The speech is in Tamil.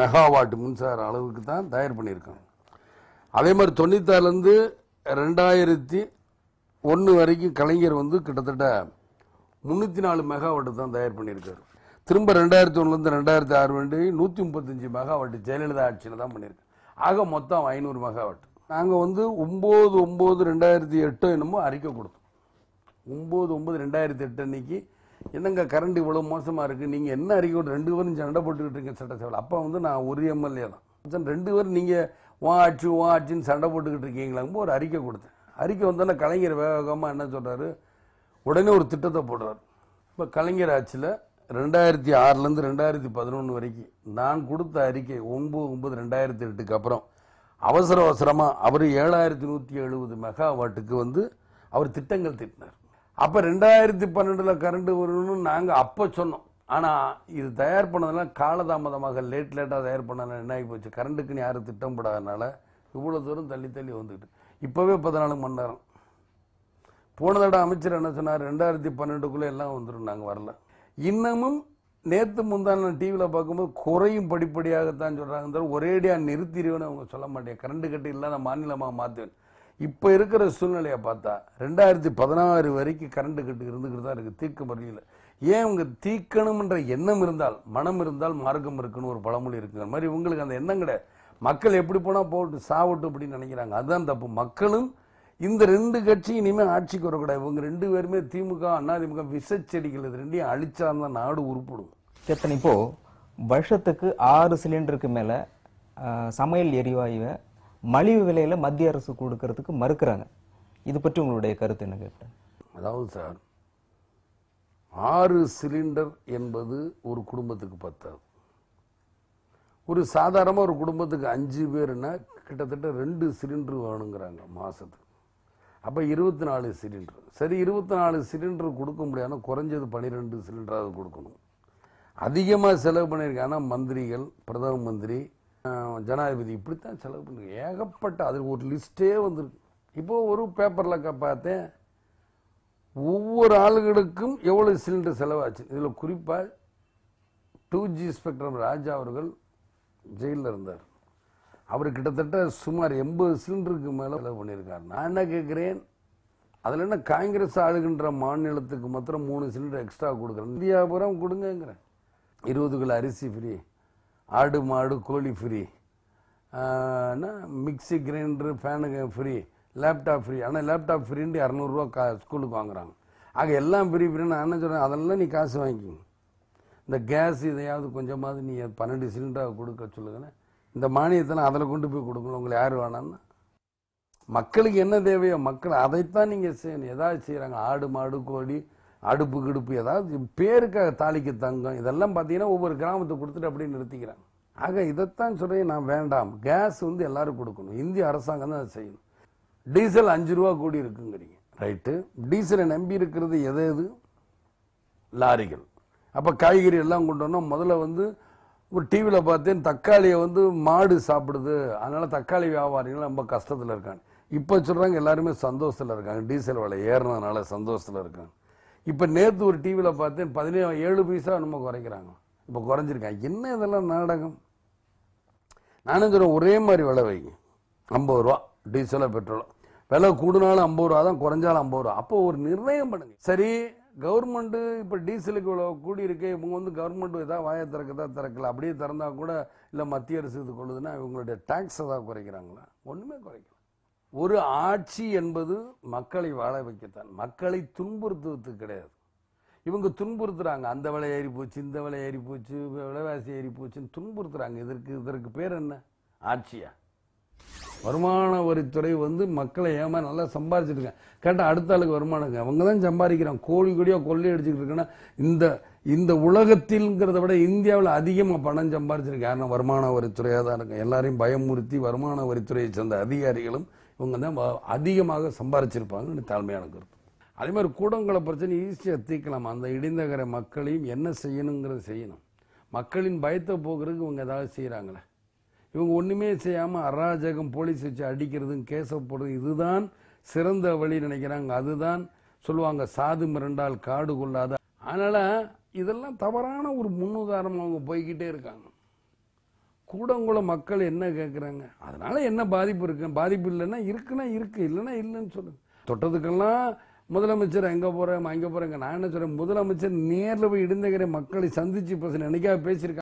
மெகாவாட் மின்சார அளவுக்கு தான் தயார் பண்ணியிருக்காங்க அதே மாதிரி தொண்ணூத்தாறுலேருந்து ரெண்டாயிரத்தி ஒன்று வரைக்கும் கலைஞர் வந்து கிட்டத்தட்ட முந்நூற்றி நாலு மெகாவாட்டு தான் தயார் பண்ணியிருக்காரு திரும்ப ரெண்டாயிரத்தி ஒன்றுலேருந்து ரெண்டாயிரத்தி ஆறு வண்டி நூற்றி முப்பத்தஞ்சு மெகாவாட்டு ஜெயலலிதா ஆட்சியில் தான் பண்ணியிருக்கு ஆக மொத்தம் ஐநூறு மெகாவாட் நாங்கள் வந்து ஒம்பது ஒம்பது ரெண்டாயிரத்தி எட்டோ என்னமோ அறிக்கை கொடுத்தோம் ஒம்பது ஒம்பது ரெண்டாயிரத்தி எட்டு அன்னைக்கு என்னங்க கரண்ட் இவ்வளோ மோசமாக இருக்குது நீங்கள் என்ன அறிக்கையோட ரெண்டு பேரும் சண்டை போட்டுக்கிட்டு இருக்கீங்க சட்டசபையில் அப்போ வந்து நான் ஒரு எம்எல்ஏ தான் ரெண்டு பேரும் நீங்கள் வா ஆட்சி வா ஆட்சின்னு சண்டை போட்டுக்கிட்டு இருக்கீங்களாங்கும்போது ஒரு அறிக்கை கொடுத்தேன் அறிக்கை வந்தோன்னே கலைஞர் வேகமாக என்ன சொல்கிறாரு உடனே ஒரு திட்டத்தை போடுறார் இப்போ கலைஞர் ஆட்சியில் ரெண்டாயிரத்தி ஆறுலேருந்து ரெண்டாயிரத்தி பதினொன்று வரைக்கும் நான் கொடுத்த அறிக்கை ஒம்பது ஒம்பது ரெண்டாயிரத்தி எட்டுக்கு அப்புறம் அவசர அவசரமாக அவர் ஏழாயிரத்தி நூற்றி எழுபது மெகாவாட்டுக்கு வந்து அவர் திட்டங்கள் திட்டினார் அப்போ ரெண்டாயிரத்தி பன்னெண்டில் கரண்ட் வரணும்னு நாங்கள் அப்போ சொன்னோம் ஆனால் இது தயார் பண்ணதெல்லாம் காலதாமதமாக லேட் லேட்டாக தயார் பண்ணலாம் என்ன ஆகி போச்சு கரண்ட்டுக்குன்னு யாரும் திட்டம் போடாதனால இவ்வளோ தூரம் தள்ளி தள்ளி வந்துக்கிட்டு இப்போவே பதினாலு மணி நேரம் போன தடவை அமைச்சர் என்ன சொன்னார் ரெண்டாயிரத்தி பன்னெண்டுக்குள்ளே எல்லாம் வந்துடும் நாங்கள் வரல இன்னமும் நேற்று முந்தான டிவியில் பார்க்கும்போது குறையும் படிப்படியாகத்தான் சொல்கிறாங்க ஒரேடியாக நிறுத்திடுவேன்னு அவங்க சொல்ல மாட்டேன் கரண்ட் கட்டு இல்லாத மாநிலமாக மாற்றுவேன் இப்போ இருக்கிற சூழ்நிலையை பார்த்தா ரெண்டாயிரத்தி பதினாறு வரைக்கும் கரண்ட் கட்டு இருந்துக்கிட்டு தான் இருக்குது தீர்க்க முடியல ஏன் இவங்க தீக்கணும்ன்ற எண்ணம் இருந்தால் மனம் இருந்தால் மார்க்கம் இருக்குன்னு ஒரு பழமொழி இருக்குங்கிற மாதிரி உங்களுக்கு அந்த எண்ணம் கிடையாது மக்கள் எப்படி போனால் போட்டு சாவட்டும் அப்படின்னு நினைக்கிறாங்க அதுதான் தப்பு மக்களும் இந்த ரெண்டு கட்சி இனிமேல் ஆட்சிக்கு வரக்கூடாது இவங்க ரெண்டு பேருமே திமுக அதிமுக விசச்செடிகள் இது ரெண்டையும் தான் நாடு உருப்பிடும் எத்தனை இப்போ வருஷத்துக்கு ஆறு சிலிண்டருக்கு மேலே சமையல் எரிவாயுவை மலிவு விலையில மத்திய அரசு கொடுக்கறதுக்கு மறுக்கிறாங்க இது பற்றி உங்களுடைய கருத்து என்ன கேப்டன் அதாவது சார் ஆறு சிலிண்டர் என்பது ஒரு குடும்பத்துக்கு பத்தாது ஒரு சாதாரணமாக ஒரு குடும்பத்துக்கு அஞ்சு பேர்னா கிட்டத்தட்ட ரெண்டு சிலிண்டர் வேணுங்கிறாங்க மாதத்துக்கு அப்போ இருபத்தி நாலு சிலிண்டர் சரி இருபத்தி நாலு சிலிண்டர் கொடுக்க முடியாதுன்னா குறைஞ்சது பன்னிரெண்டு சிலிண்டராக கொடுக்கணும் அதிகமாக செலவு ஆனால் மந்திரிகள் பிரதம மந்திரி ஜனாதிபதி இப்படித்தான் செலவு பண்ணுங்க ஏகப்பட்ட அதில் ஒரு லிஸ்ட்டே வந்திருக்கு இப்போது ஒரு பேப்பரில் பார்த்தேன் ஒவ்வொரு ஆளுகளுக்கும் எவ்வளவு சிலிண்டர் செலவாச்சு இதில் குறிப்பாக டூ ஜி ஸ்பெக்ட்ரம் ராஜா அவர்கள் ஜெயிலில் இருந்தார் அவர் கிட்டத்தட்ட சுமார் எண்பது சிலிண்டருக்கு மேலே செலவு பண்ணியிருக்கார் நான் என்ன கேட்குறேன் அதில் என்ன காங்கிரஸ் ஆளுகின்ற மாநிலத்துக்கு மாத்திரம் மூணு சிலிண்டர் எக்ஸ்ட்ரா கொடுக்குறேன் இந்தியாபுரம் கொடுங்கங்கிறேன் இருபது கிலோ அரிசி ஃப்ரீ ஆடு மாடு கோழி free mixie grinder fan free laptop free ஆனால் லேப்டாப் ஃப்ரீன்ட்டு இரநூறுவா கா ஸ்கூலுக்கு வாங்குறாங்க ஆக எல்லாம் ஃப்ரீ ஃப்ரீ நான் என்ன சொல்கிறேன் அதெல்லாம் நீ காசு வாங்கிக்கோங்க இந்த கேஸ் இதையாவது கொஞ்சமாவது நீ பன்னெண்டு சிலிண்டராக கொடுக்க சொல்லுங்கன்னு இந்த மானியத்தை அதில் கொண்டு போய் கொடுக்கணும் உங்களை யார் வேணாம்னா மக்களுக்கு என்ன தேவையோ மக்கள் அதைத்தான் நீங்கள் செய்யணும் எதாவது செய்கிறாங்க ஆடு மாடு கோழி அடுப்பு கிடுப்பு ஏதாவது பேருக்காக தாலிக்கு தங்கம் இதெல்லாம் பார்த்தீங்கன்னா ஒவ்வொரு கிராமத்தை கொடுத்துட்டு அப்படியே நிறுத்திக்கிறாங்க ஆக இதைத்தான் சொல்கிறேன் நான் வேண்டாம் கேஸ் வந்து எல்லாரும் கொடுக்கணும் இந்திய அரசாங்கம் தான் அதை செய்யணும் டீசல் அஞ்சு ரூபா கூடி இருக்குங்கிறீங்க ரைட்டு டீசலை நம்பி இருக்கிறது எது எது லாரிகள் அப்போ காய்கறி எல்லாம் கொண்டு வந்தோம் முதல்ல வந்து ஒரு டிவியில் பார்த்தேன் தக்காளியை வந்து மாடு சாப்பிடுது அதனால் தக்காளி வியாபாரிகள் ரொம்ப கஷ்டத்தில் இருக்காங்க இப்போ சொல்கிறாங்க எல்லாருமே சந்தோஷத்தில் இருக்காங்க டீசல் விலை ஏறினதுனால சந்தோஷத்தில் இருக்காங்க இப்போ நேற்று ஒரு டிவியில் பார்த்தேன் பதினேழு ஏழு பைசா நம்ம குறைக்கிறாங்க இப்போ குறைஞ்சிருக்காங்க என்ன இதெல்லாம் நாடகம் நானும் சொல்கிறேன் ஒரே மாதிரி விலை வைங்க ஐம்பது ரூபா டீசலோ பெட்ரோலோ விலை கூடுனாலும் ஐம்பது ரூபா தான் குறைஞ்சாலும் ஐம்பது ரூபா அப்போ ஒரு நிர்ணயம் பண்ணுங்க சரி கவர்மெண்ட்டு இப்போ டீசலுக்கு இவ்வளோ கூடி இருக்கு இவங்க வந்து கவர்மெண்ட் எதாவது வாய திறக்கதா திறக்கல அப்படியே திறந்தா கூட இல்லை மத்திய அரசு இது கொள்ளுதுன்னா இவங்களுடைய டேக்ஸ் ஏதாவது குறைக்கிறாங்களா ஒன்றுமே குறைக்கல ஒரு ஆட்சி என்பது மக்களை வாழ வைக்கத்தான் மக்களை துன்புறுத்துவது கிடையாது இவங்க துன்புறுத்துறாங்க அந்த விலை ஏறி போச்சு இந்த விலை ஏறி போச்சு விலைவாசி ஏறி போச்சுன்னு துன்புறுத்துறாங்க இதற்கு இதற்கு பேர் என்ன ஆட்சியா வருமான வரித்துறை வந்து மக்களை ஏமா நல்லா சம்பாதிச்சுட்டு இருக்காங்க கேட்டால் அடுத்த ஆளுக்கு வருமானங்க அவங்க தான் சம்பாதிக்கிறாங்க கோழி கோடியாக கொள்ளி அடிச்சுக்கிட்டு இந்த இந்த உலகத்தில்ங்கிறத விட இந்தியாவில் அதிகமாக பணம் சம்பாதிச்சிருக்கு யாருன்னா வருமான வரித்துறையாக தான் இருக்கும் எல்லாரையும் பயமுறுத்தி வருமான வரித்துறையை சேர்ந்த அதிகாரிகளும் இவங்க தான் அதிகமாக சம்பாரிச்சிருப்பாங்கன்னு தாழ்மையான கருத்து அதே மாதிரி கூடங்களை பிரச்சனை ஈஸியாக தீர்க்கலாம் அந்த இடிந்தகர மக்களையும் என்ன செய்யணுங்கிறத செய்யணும் மக்களின் பயத்தை போக்குறதுக்கு இவங்க ஏதாவது செய்கிறாங்களே இவங்க ஒன்றுமே செய்யாமல் அராஜகம் போலீஸ் வச்சு அடிக்கிறதும் கேசப்படுறது இதுதான் சிறந்த வழி நினைக்கிறாங்க அதுதான் சொல்லுவாங்க சாது மிரண்டால் காடு கொள்ளாத அதனால் இதெல்லாம் தவறான ஒரு முன்னுதாரணம் அவங்க போய்கிட்டே இருக்காங்க கூடங்குள மக்கள் என்ன கேட்குறாங்க அதனால என்ன பாதிப்பு இருக்கு பாதிப்பு இல்லைன்னா இருக்குன்னா இருக்கு இல்லைன்னா இல்லைன்னு சொல்லுங்க தொட்டதுக்கெல்லாம் முதலமைச்சர் எங்கே போகிறேன் அங்கே போகிறேங்க நான் என்ன சொல்கிறேன் முதலமைச்சர் நேரில் போய் இடிந்தகிற மக்களை சந்தித்து பேசின என்னைக்காக பேசியிருக்காங்க